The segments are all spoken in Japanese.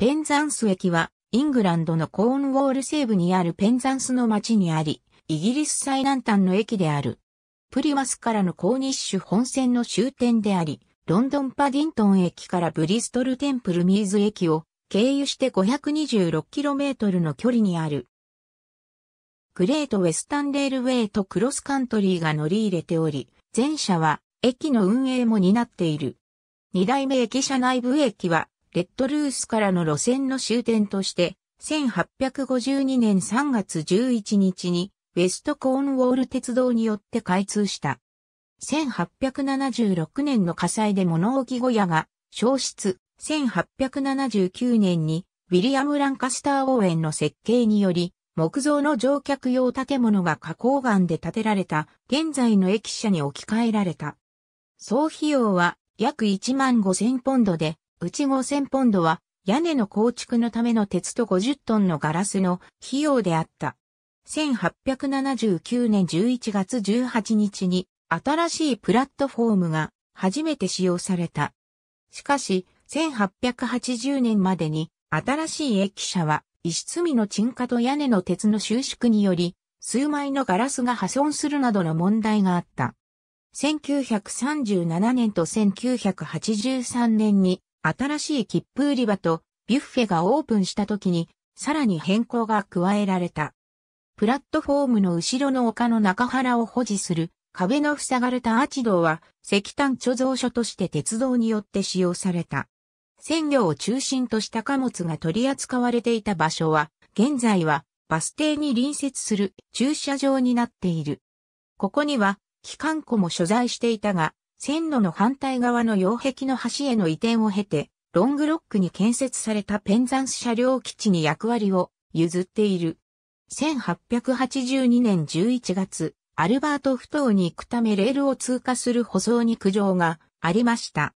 ペンザンス駅は、イングランドのコーンウォール西部にあるペンザンスの町にあり、イギリス最南端の駅である。プリマスからのコーニッシュ本線の終点であり、ロンドンパディントン駅からブリストルテンプルミーズ駅を経由して 526km の距離にある。グレートウェスタンレールウェイとクロスカントリーが乗り入れており、前者は駅の運営も担っている。二代目駅舎内部駅はレッドルースからの路線の終点として、1852年3月11日に、ウェストコーンウォール鉄道によって開通した。1876年の火災で物置小屋が消失。1879年にウィリアム・ランカスター・応援の設計により、木造の乗客用建物が花崗岩で建てられた現在の駅舎に置き換えられた。総費用は約1万5千ポンドで、うち5000ポンドは屋根の構築のための鉄と50トンのガラスの費用であった。1879年11月18日に新しいプラットフォームが初めて使用された。しかし、1880年までに新しい駅舎は石積みの沈下と屋根の鉄の収縮により数枚のガラスが破損するなどの問題があった。1937年と1983年に新しい切符売り場とビュッフェがオープンした時に、さらに変更が加えられた。プラットフォームの後ろの丘の中原を保持する壁の塞がれたアーチ道は石炭貯蔵所として鉄道によって使用された。鮮魚を中心とした貨物が取り扱われていた場所は、現在はバス停に隣接する駐車場になっている。ここには機関庫も所在していたが、線路の反対側の擁壁の橋への移転を経て、ロングロックに建設されたペンザンス車両基地に役割を譲っている。1882年11月、アルバート不頭に行くためレールを通過する舗装に苦情がありました。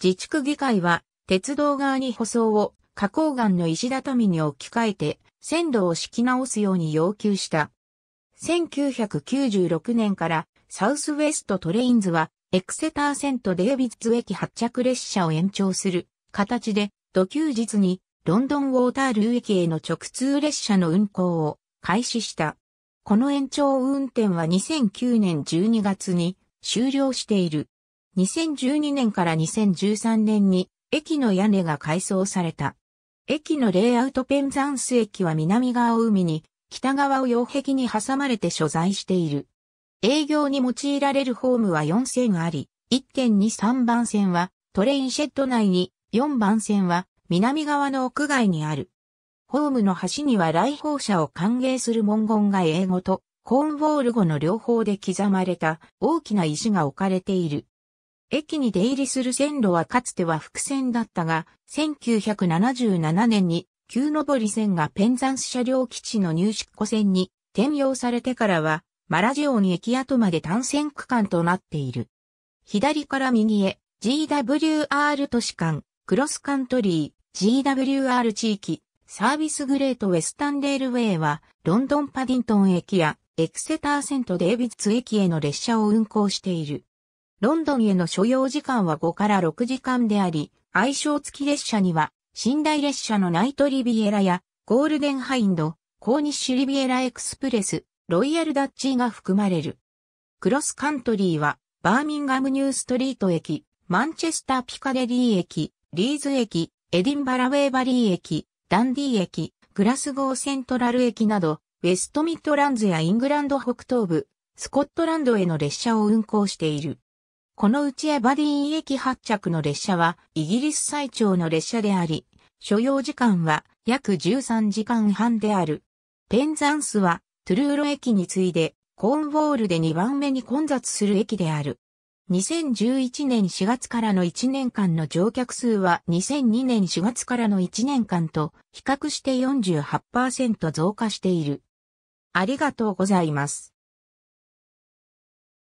自治区議会は鉄道側に舗装を花崗岩の石畳に置き換えて線路を敷き直すように要求した。1996年からサウスウェストトレインズはエクセター線とデービッズ駅発着列車を延長する形で、土休日にロンドンウォータールー駅への直通列車の運行を開始した。この延長運転は2009年12月に終了している。2012年から2013年に駅の屋根が改装された。駅のレイアウトペンザンス駅は南側を海に、北側を擁壁に挟まれて所在している。営業に用いられるホームは4線あり、1.23番線はトレインシェッド内に、4番線は南側の屋外にある。ホームの端には来訪者を歓迎する文言が英語とコーンウォール語の両方で刻まれた大きな石が置かれている。駅に出入りする線路はかつては伏線だったが、1977年に旧上り線がペンザンス車両基地の入出庫線に転用されてからはマラジオに駅跡まで単線区間となっている。左から右へ GWR 都市間、クロスカントリー、GWR 地域、サービスグレートウェスタンレールウェイは、ロンドンパディントン駅や、エクセターセントデイビッツ駅への列車を運行している。ロンドンへの所要時間は5から6時間であり、愛称付き列車には、寝台列車のナイトリビエラや、ゴールデンハインド、コーニッシュリビエラエクスプレス、ロイヤルダッチーが含まれる。クロスカントリーは、バーミンガムニューストリート駅、マンチェスターピカデリー駅、リーズ駅、エディンバラウェーバリー駅、ダンディー駅、グラスゴーセントラル駅など、ウェストミッドランズやイングランド北東部、スコットランドへの列車を運行している。このうちエバディー駅発着の列車はイギリス最長の列車であり、所要時間は約13時間半である。ペンザンスはトゥルーロ駅に次いで、コーンウォールで2番目に混雑する駅である。2011年4月からの1年間の乗客数は2002年4月からの1年間と比較して48%増加している。ありがとうございます。